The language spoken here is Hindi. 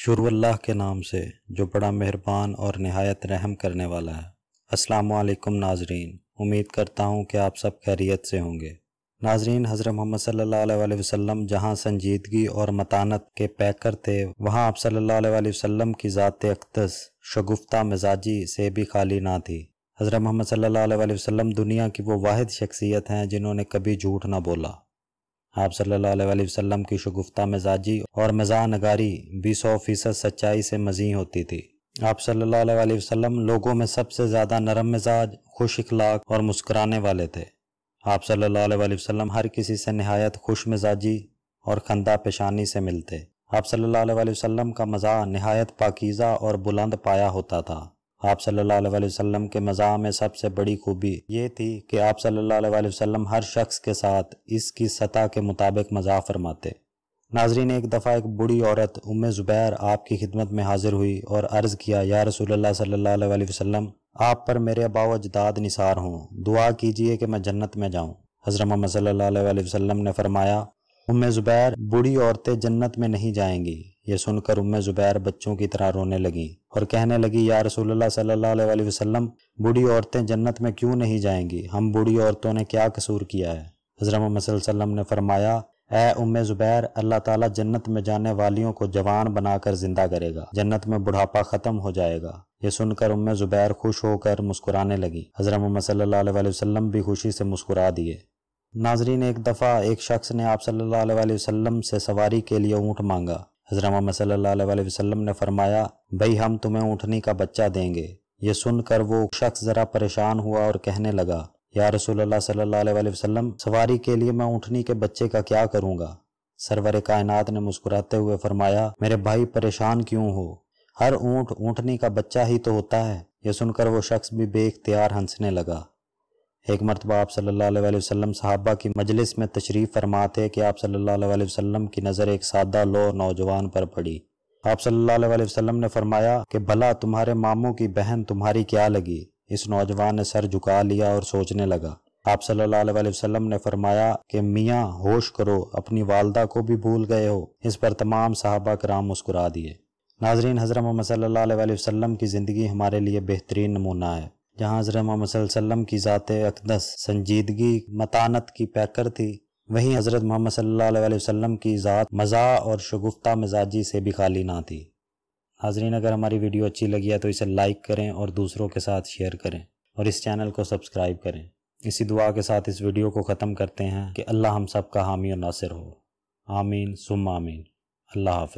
शुरुल्लाह के नाम से जो बड़ा मेहरबान और नहायत रहम करने वाला है अस्सलाम वालेकुम नाजरीन उम्मीद करता हूँ कि आप सब खैरियत से होंगे नाजरीन हज़रत मोहम्मद सल्लल्लाहु अलैहि वसल्लम जहाँ संजीदगी और मतानत के पैकर थे वहाँ आप सल्लल्लाहु अलैहि वसल्लम की ज़ात अकदस शगुफ्ता मिजाजी से भी खाली ना थी हज़रत मोहम्मद सल्लल्लाहु अलैहि वसल्लम दुनिया की वो वाद शख्सियत हैं जिन्होंने कभी झूठ ना बोला आप सल्ला वसम की शगुफ्ता मिजाजी और मज़ा नगारी भी सौ फीसद सच्चाई से मजी होती थी आप सल्ला वसम लोगों में सबसे ज़्यादा नरम मिजाज खुश इखलाक और मुस्कराने वाले थे आप सल्ला वसम हर किसी से नहायत खुश मिजाजी और खंदा पेशानी से मिलते आप सल्ला वसम का मज़ा नहायत पाकिज़ा और बुलंद पाया होता था आप सल्लल्लाहु अलैहि वसल्लम के मज़ा में सबसे बड़ी खूबी ये थी कि आप सल्लल्लाहु अलैहि वसल्लम हर शख्स के साथ इसकी सतह के मुताबिक मज़ा फरमाते नाजरीन एक दफ़ा एक बूढ़ी औरत उम ज़ुबैर आपकी खिदमत में हाजिर हुई और अर्ज़ किया या रसूल सल्ला वसलम आप पर मेरे अबाव अजदाद निसार हों दुआ कीजिए कि मैं जन्नत में जाऊँ हज़र मोहम्मद सल्ला वसलम ने फरमाया उम ज़ुबैर बूढ़ी औरतें जन्नत में नहीं जाएंगी ये सुनकर उम्म जुबैर बच्चों की तरह रोने लगी और कहने लगी या रसोल्ला सल्ला वसलम बूढ़ी औरतें जन्नत में क्यों नहीं जाएंगी हम बूढ़ी औरतों ने क्या कसूर किया है हजरत मोहम्मद ने फरमाया ए उम जुबैर अल्लाह ताला जन्नत में जाने वालियों को जवान बनाकर जिंदा करेगा जन्नत में बुढ़ापा खत्म हो जाएगा ये सुनकर उम्मे जुबैर खुश होकर मुस्कुराने लगी हजरत मोहम्मद भी खुशी से मुस्कुरा दिए नाजरीन एक दफ़ा एक शख्स ने आप सल्लल्लाहु अलैहि वसल्लम से सवारी के लिए ऊँट मांगा हजराम मोहम्मद ने फरमाया भाई हम तुम्हें ऊँटनी का बच्चा देंगे ये सुनकर वो शख्स ज़रा परेशान हुआ और कहने लगा या रसूलुल्लाह सल्लल्लाहु अलैहि वसल्लम सवारी के लिए मैं ऊँटनी के बच्चे का क्या करूँगा सरवर कायनात ने मुस्कुराते हुए फरमाया मेरे भाई परेशान क्यों हो हर ऊँट ऊँटनी का बच्चा ही तो होता है यह सुनकर वो शख्स भी बेख्तियार हंसने लगा एक मरतबा आप सल्ला वसम सहाबा की मजलिस में तशरीफ़ फरमा थे कि आप सल्ला वसम की नज़र एक सादा लो नौजवान पर पड़ी आप सल्ला वसम ने फरमाया कि भला तुम्हारे मामों की बहन तुम्हारी क्या लगी इस नौजवान ने सर झुका लिया और सोचने लगा आप सल्लल्लाहु अलैहि वसल्लम ने फरमाया कि मियाँ होश करो अपनी वालदा को भी भूल गए हो इस पर तमाम साहबा कराम मुस्कुरा दिए नाजरीन हज़रत मोहम्मद सल्ला वसम की ज़िंदगी हमारे लिए बेहतरीन नमूना है जहाँ हज़रत मोहम्मद वसल्लम की ज़ात अकदस संजीदगी मतानत की पैकर थी वहीं हज़रत मोहम्मद सल्लल्लाहु अलैहि वसल्लम की ज़ात मज़ा और शगुफ्ता मिजाजी से भी खाली ना थी हाजरीन अगर हमारी वीडियो अच्छी लगी है तो इसे लाइक करें और दूसरों के साथ शेयर करें और इस चैनल को सब्सक्राइब करें इसी दुआ के साथ इस वीडियो को ख़त्म करते हैं कि अल्लाह हम सब का हामी और नासिर हो आमीन सुम आमीन अल्लाह हाफ